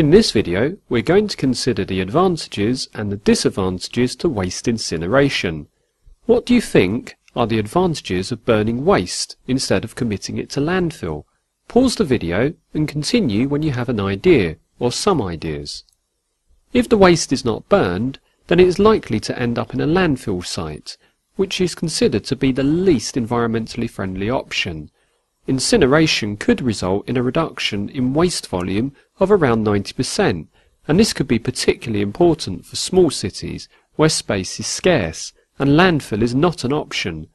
In this video, we're going to consider the advantages and the disadvantages to waste incineration. What do you think are the advantages of burning waste instead of committing it to landfill? Pause the video and continue when you have an idea, or some ideas. If the waste is not burned, then it is likely to end up in a landfill site, which is considered to be the least environmentally friendly option, incineration could result in a reduction in waste volume of around 90%, and this could be particularly important for small cities where space is scarce and landfill is not an option.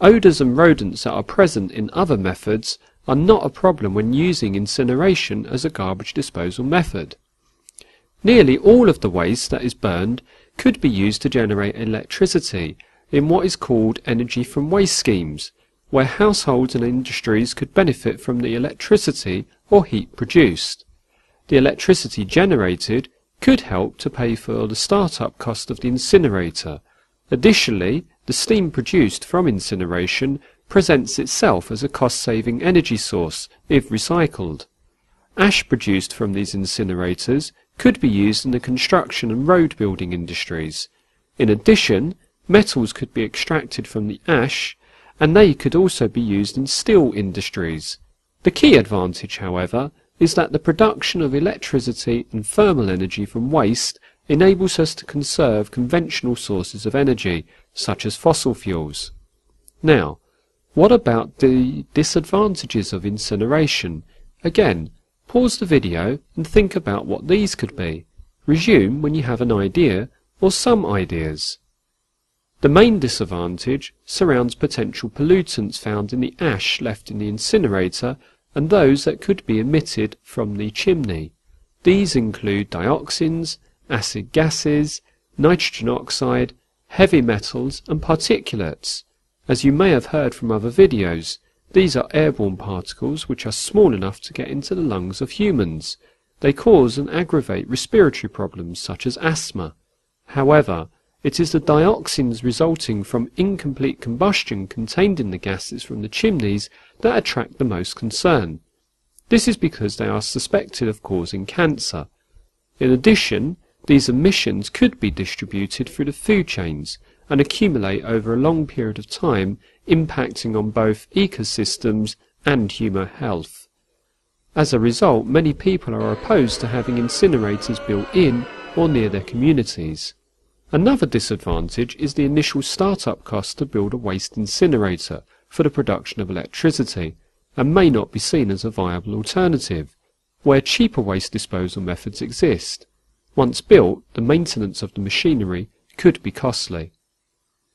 Odours and rodents that are present in other methods are not a problem when using incineration as a garbage disposal method. Nearly all of the waste that is burned could be used to generate electricity in what is called energy from waste schemes, where households and industries could benefit from the electricity or heat produced. The electricity generated could help to pay for the start-up cost of the incinerator. Additionally, the steam produced from incineration presents itself as a cost-saving energy source if recycled. Ash produced from these incinerators could be used in the construction and road building industries. In addition, metals could be extracted from the ash and they could also be used in steel industries. The key advantage, however, is that the production of electricity and thermal energy from waste enables us to conserve conventional sources of energy, such as fossil fuels. Now, what about the disadvantages of incineration? Again, pause the video and think about what these could be. Resume when you have an idea or some ideas. The main disadvantage surrounds potential pollutants found in the ash left in the incinerator and those that could be emitted from the chimney. These include dioxins, acid gases, nitrogen oxide, heavy metals and particulates. As you may have heard from other videos, these are airborne particles which are small enough to get into the lungs of humans. They cause and aggravate respiratory problems such as asthma. However, it is the dioxins resulting from incomplete combustion contained in the gases from the chimneys that attract the most concern. This is because they are suspected of causing cancer. In addition, these emissions could be distributed through the food chains and accumulate over a long period of time, impacting on both ecosystems and human health. As a result, many people are opposed to having incinerators built in or near their communities. Another disadvantage is the initial start-up cost to build a waste incinerator for the production of electricity and may not be seen as a viable alternative, where cheaper waste disposal methods exist. Once built, the maintenance of the machinery could be costly.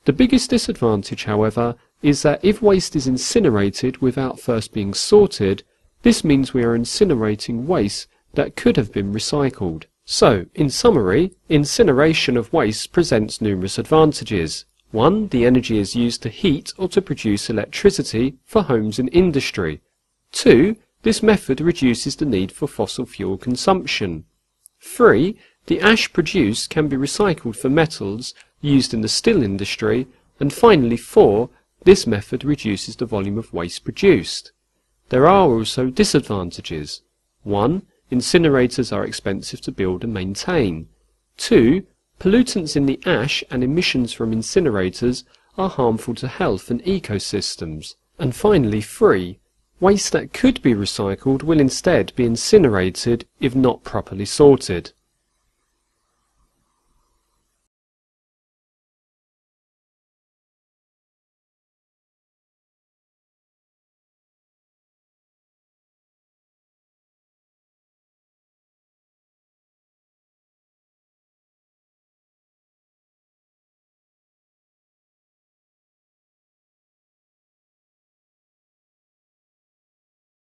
The biggest disadvantage, however, is that if waste is incinerated without first being sorted, this means we are incinerating waste that could have been recycled. So, in summary, incineration of waste presents numerous advantages. One, the energy is used to heat or to produce electricity for homes and industry. Two, this method reduces the need for fossil fuel consumption. Three, the ash produced can be recycled for metals used in the steel industry. And finally four, this method reduces the volume of waste produced. There are also disadvantages. 1. Incinerators are expensive to build and maintain. 2. Pollutants in the ash and emissions from incinerators are harmful to health and ecosystems. And finally, 3. Waste that could be recycled will instead be incinerated if not properly sorted.